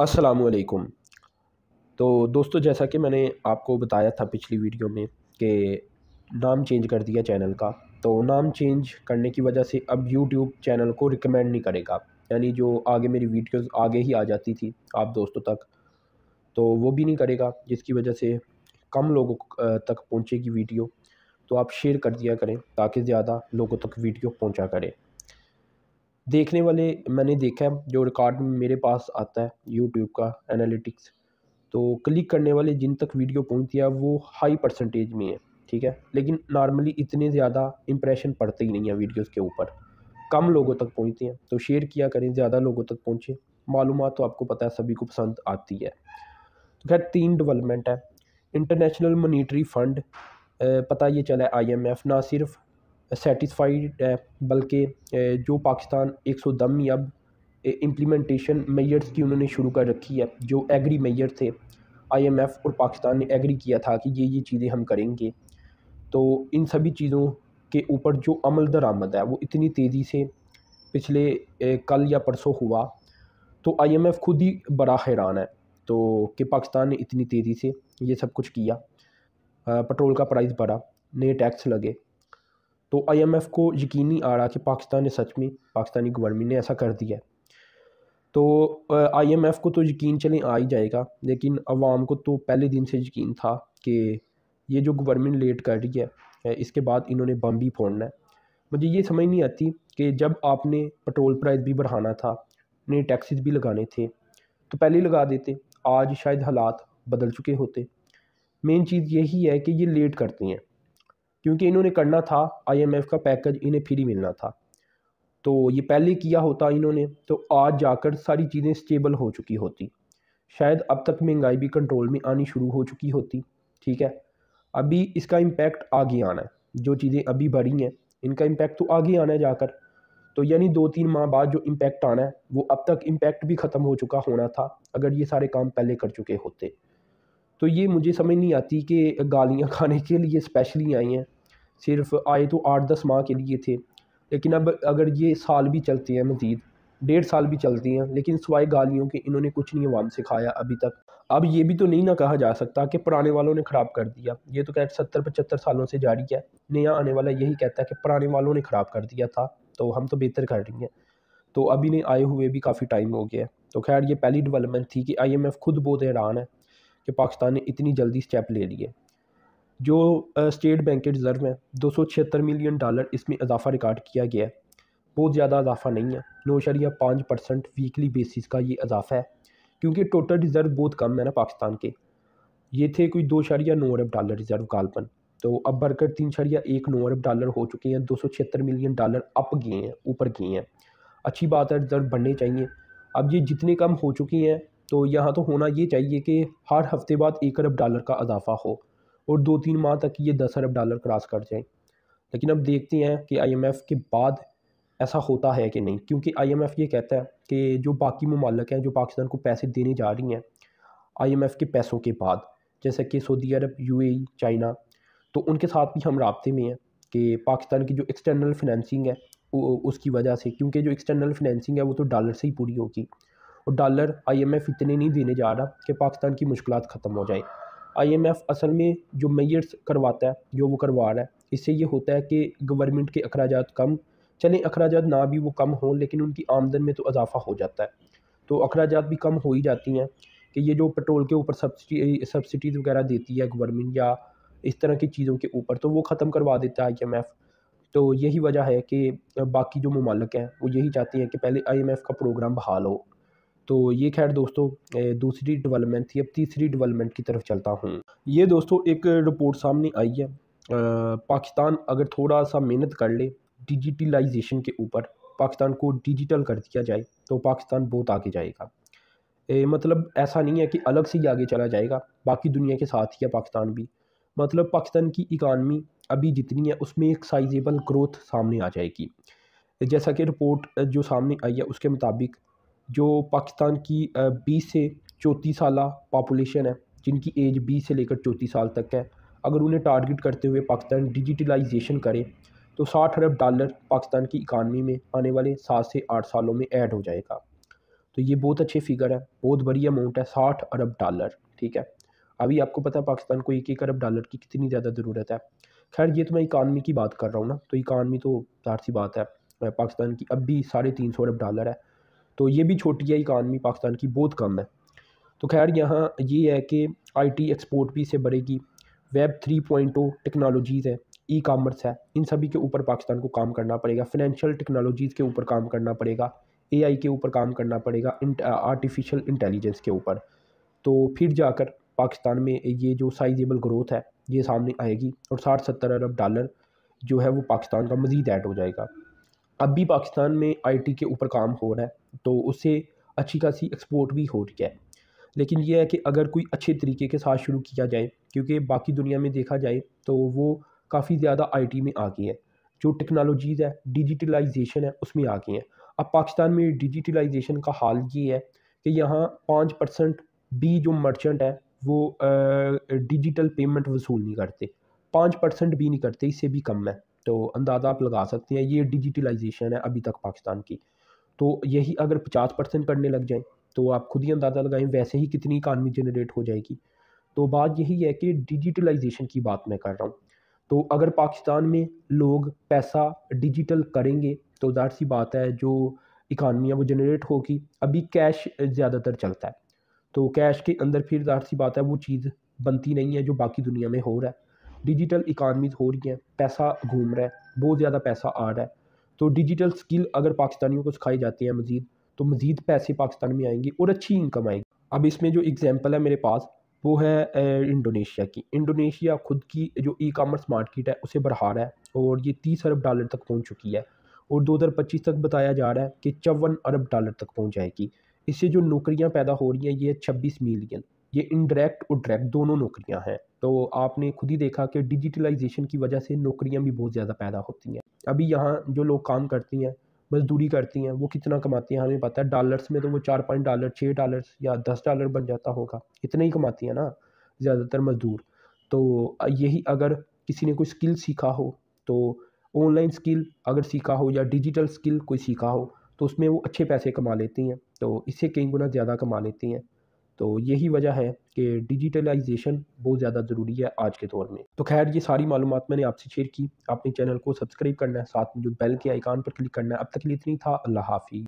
असलकुम तो दोस्तों जैसा कि मैंने आपको बताया था पिछली वीडियो में कि नाम चेंज कर दिया चैनल का तो नाम चेंज करने की वजह से अब यूट्यूब चैनल को रिकमेंड नहीं करेगा यानी जो आगे मेरी वीडियोस आगे ही आ जाती थी आप दोस्तों तक तो वो भी नहीं करेगा जिसकी वजह से कम लोगों तक पहुँचेगी वीडियो तो आप शेयर कर दिया करें ताकि ज़्यादा लोगों तक वीडियो पहुँचा करें देखने वाले मैंने देखा है जो रिकॉर्ड मेरे पास आता है यूट्यूब का एनालिटिक्स तो क्लिक करने वाले जिन तक वीडियो पहुंचती है वो हाई परसेंटेज में है ठीक है लेकिन नॉर्मली इतने ज़्यादा इंप्रेशन पड़ते ही नहीं है वीडियोज़ के ऊपर कम लोगों तक पहुँचती हैं तो शेयर किया करें ज़्यादा लोगों तक पहुँचे मालूम तो आपको पता है सभी को पसंद आती है तो खैर तीन डेवलपमेंट है इंटरनेशनल मोनिट्री फ़ंड पता ये चला आई एम एफ़ ना सिर्फ सेटिस्फाइड है बल्कि जो पाकिस्तान एक सौ दम अब इम्प्लीमेंटेशन मैयर्स की उन्होंने शुरू कर रखी है जो एग्री मैयर थे आईएमएफ और पाकिस्तान ने एग्री किया था कि ये ये चीज़ें हम करेंगे तो इन सभी चीज़ों के ऊपर जो अमल दरामद है वो इतनी तेज़ी से पिछले कल या परसों हुआ तो आईएमएफ खुद ही बड़ा हैरान है तो कि पाकिस्तान ने इतनी तेज़ी से ये सब कुछ किया पेट्रोल का प्राइस बढ़ा नए टैक्स लगे तो आईएमएफ को यकीन नहीं आ रहा कि पाकिस्तान ने सच में पाकिस्तानी गवर्नमेंट ने ऐसा कर दिया है तो आईएमएफ को तो यकीन चले आ ही जाएगा लेकिन आवाम को तो पहले दिन से यकीन था कि ये जो गवर्नमेंट लेट कर रही है इसके बाद इन्होंने बम भी फोड़ना है मुझे ये समझ नहीं आती कि जब आपने पेट्रोल प्राइस भी बढ़ाना था नए टैक्सेस भी लगाने थे तो पहले लगा देते आज शायद हालात बदल चुके होते मेन चीज़ यही है कि ये लेट करते हैं क्योंकि इन्होंने करना था आईएमएफ का पैकेज इन्हें फ्री मिलना था तो ये पहले किया होता इन्होंने तो आज जाकर सारी चीज़ें स्टेबल हो चुकी होती शायद अब तक महंगाई भी कंट्रोल में आनी शुरू हो चुकी होती ठीक है अभी इसका इम्पैक्ट आगे आना है जो चीज़ें अभी बढ़ी हैं इनका इम्पैक्ट तो आगे आना है जाकर तो यानी दो तीन माह बाद जो इम्पैक्ट आना है वो अब तक इम्पैक्ट भी ख़त्म हो चुका होना था अगर ये सारे काम पहले कर चुके होते तो ये मुझे समझ नहीं आती कि गालियाँ खाने के लिए स्पेशली आई हैं सिर्फ आए तो आठ दस माह के लिए थे लेकिन अब अगर ये साल भी चलते हैं मज़ीद डेढ़ साल भी चलती हैं लेकिन सवाए गालियों के इन्होंने कुछ नहीं अवाम सिखाया अभी तक अब ये भी तो नहीं ना कहा जा सकता कि पुराने वालों ने ख़राब कर दिया ये तो कह सत्तर पचहत्तर सालों से जारी है नया आने वाला यही कहता है कि पुराने वालों ने ख़राब कर दिया था तो हम तो बेहतर कर रही हैं तो अभी ने आए हुए भी काफ़ी टाइम हो गया है तो खैर ये पहली डिवेलपमेंट थी कि आई एम एफ़ खुद बहुत हैरान है कि पाकिस्तान ने इतनी जल्दी स्टेप ले लिए जो स्टेट बैंक के रिज़र्व हैं दो सौ छिहत्तर मिलियन डॉलर इसमें इजाफा रिकॉर्ड किया गया है बहुत ज़्यादा इजाफा नहीं है नौ शरिया पाँच परसेंट वीकली बेसिस का ये इजाफा है क्योंकि टोटल रिज़र्व बहुत कम है ना पाकिस्तान के ये थे कोई दो शरिया नौ अरब डॉलर रिज़र्व गालपन तो अब बढ़कर तीन शरिया एक नौ अरब डॉलर हो चुके हैं दो सौ छिहत्तर मिलियन डॉलर अप गए हैं ऊपर गए हैं अच्छी बात है रिज़र्व बढ़ने चाहिए अब ये जितने कम हो चुके हैं तो यहाँ तो होना ये चाहिए कि हर हफ्ते बाद एक अरब डॉलर का इजाफा हो और दो तीन माह तक ये दस अरब डॉलर क्रॉस कर जाए लेकिन अब देखते हैं कि आईएमएफ के बाद ऐसा होता है कि नहीं क्योंकि आईएमएफ ये कहता है कि जो बाकी ममालक हैं जो पाकिस्तान को पैसे देने जा रही हैं आई के पैसों के बाद जैसे कि सऊदी अरब यू चाइना e, तो उनके साथ भी हम रबते में हैं कि पाकिस्तान की जो एक्सटर्नल फिनंसिंग है उसकी वजह से क्योंकि जो एक्सटर्नल फिनंसिंग है वो तो डॉलर से ही पूरी होगी और डॉलर आईएमएफ इतने नहीं देने जा रहा कि पाकिस्तान की मुश्किल ख़त्म हो जाए आईएमएफ असल में जो मैयर्स करवाता है जो वो करवा रहा है इससे ये होता है कि गवर्नमेंट के अखराज कम चले अखराज ना भी वो कम हों लेकिन उनकी आमदन में तो इजाफा हो जाता है तो अखराज भी कम हो ही जाती हैं कि ये जो पेट्रोल के ऊपर सब्सिडी सब्सिडीज़ वगैरह देती है गवर्नमेंट या इस तरह की चीज़ों के ऊपर तो वो ख़त्म करवा देता है आई तो यही वजह है कि बाकी जो ममालक हैं वो यही चाहते हैं कि पहले आई का प्रोग्राम बहाल हो तो ये खैर दोस्तों दूसरी डेवलपमेंट थी अब तीसरी डेवलपमेंट की तरफ चलता हूँ ये दोस्तों एक रिपोर्ट सामने आई है पाकिस्तान अगर थोड़ा सा मेहनत कर ले डिजिटलाइजेशन के ऊपर पाकिस्तान को डिजिटल कर दिया जाए तो पाकिस्तान बहुत आगे जाएगा ए, मतलब ऐसा नहीं है कि अलग से ही आगे चला जाएगा बाकी दुनिया के साथ ही है पाकिस्तान भी मतलब पाकिस्तान की इकानमी अभी जितनी है उसमें एक साइजेबल ग्रोथ सामने आ जाएगी जैसा कि रिपोर्ट जो सामने आई है उसके मुताबिक जो पाकिस्तान की बीस से चौंतीस साल पापुलेशन है जिनकी एज बीस से लेकर चौंतीस साल तक है अगर उन्हें टारगेट करते हुए पाकिस्तान डिजिटलाइजेशन करे तो साठ अरब डॉलर पाकिस्तान की इकानमी में आने वाले सात से आठ सालों में ऐड हो जाएगा तो ये बहुत अच्छे फिगर है बहुत बड़ी अमाउंट है साठ अरब डॉलर ठीक है अभी आपको पता है पाकिस्तान को एक एक अरब डॉलर की कितनी ज़्यादा ज़रूरत है खैर ये तो मैं इकानमी की बात कर रहा हूँ ना तो इकानमी तो जाहिर सी बात है पाकिस्तान की अब भी साढ़े तीन सौ अरब डॉलर है तो ये भी छोटी है इकानमी पाकिस्तान की बहुत कम है तो खैर यहाँ ये है कि आईटी एक्सपोर्ट भी इसे बढ़ेगी वेब थ्री पॉइंट टेक्नोलॉजीज़ है ई कामर्स है इन सभी के ऊपर पाकिस्तान को काम करना पड़ेगा फिनेंशियल टेक्नोलॉजीज़ के ऊपर काम करना पड़ेगा एआई के ऊपर काम करना पड़ेगा आर्टिफिशियल इंटेलिजेंस के ऊपर तो फिर जाकर पाकिस्तान में ये जो साइजेबल ग्रोथ है ये सामने आएगी और साठ सत्तर अरब डॉलर जो है वो पाकिस्तान का मज़ीद ऐड हो जाएगा अब भी पाकिस्तान में आईटी के ऊपर काम हो रहा है तो उससे अच्छी खासी एक्सपोर्ट भी हो रही है लेकिन यह है कि अगर कोई अच्छे तरीके के साथ शुरू किया जाए क्योंकि बाकी दुनिया में देखा जाए तो वो काफ़ी ज़्यादा आईटी में आगे है जो टेक्नोलॉजीज़ है डिजिटलाइजेशन है उसमें आगे हैं अब पाकिस्तान में डिजिटलाइजेशन का हाल ये है कि यहाँ पाँच परसेंट भी जो मर्चेंट है वो डिजिटल पेमेंट वसूल नहीं करते पाँच परसेंट भी नहीं करते इससे भी कम है तो अंदाज़ा आप लगा सकते हैं ये डिजिटलाइजेशन है अभी तक पाकिस्तान की तो यही अगर पचास परसेंट करने लग जाएँ तो आप खुद ही अंदाज़ा लगाएं वैसे ही कितनी इकानमी जनरेट हो जाएगी तो बात यही है कि डिजिटलाइजेशन की बात मैं कर रहा हूँ तो अगर पाकिस्तान में लोग पैसा डिजिटल करेंगे तो जाहिर सी बात है जो इकानमी है वो जनरेट होगी अभी कैश ज़्यादातर चलता है तो कैश के अंदर फिर जाहिर सी बात है वो चीज़ बनती नहीं है जो बाकी दुनिया में हो रहा है डिजिटल इकानमीज़ हो रही हैं पैसा घूम रहा है बहुत ज़्यादा पैसा आ रहा है तो डिजिटल स्किल अगर पाकिस्तानियों को सिखाई जाती है मज़ीद तो मज़ीद पैसे पाकिस्तान में आएंगे और अच्छी इनकम आएगी अब इसमें जो एग्ज़ैम्पल है मेरे पास वो है इंडोनेशिया की इंडोनेशिया खुद की जो ई कामर्स मार्केट है उसे बढ़ा रहा है और ये तीस अरब डॉलर तक पहुँच चुकी है और पच्चीस तक बताया जा रहा है कि चौवन अरब डॉलर तक पहुँच जाएगी इससे जो नौकरियाँ पैदा हो रही हैं ये छब्बीस मिलियन ये इनडायरेक्ट और डायरेक्ट दोनों नौकरियां हैं तो आपने खुद ही देखा कि डिजिटलाइजेशन की वजह से नौकरियां भी बहुत ज़्यादा पैदा होती हैं अभी यहाँ जो लोग काम करती हैं मजदूरी करती हैं वो कितना कमाती हैं हमें पता है डॉलर्स में तो वो चार पाँच डॉलर छः डॉलर्स या दस डॉलर बन जाता होगा इतना ही कमाती हैं ना ज़्यादातर मजदूर तो यही अगर किसी ने कोई स्किल सीखा हो तो ऑनलाइन स्किल अगर सीखा हो या डिजिटल स्किल कोई सीखा हो तो उसमें वो अच्छे पैसे कमा लेती हैं तो इससे कई गुना ज़्यादा कमा लेती हैं तो यही वजह है कि डिजिटलाइजेशन बहुत ज़्यादा ज़रूरी है आज के दौर में तो खैर ये सारी मालूम मैंने आपसे शेयर की आपने चैनल को सब्सक्राइब करना है साथ में जो बेल के आइकान पर क्लिक करना है अब तक लिए इतनी था अल्लाह हाफि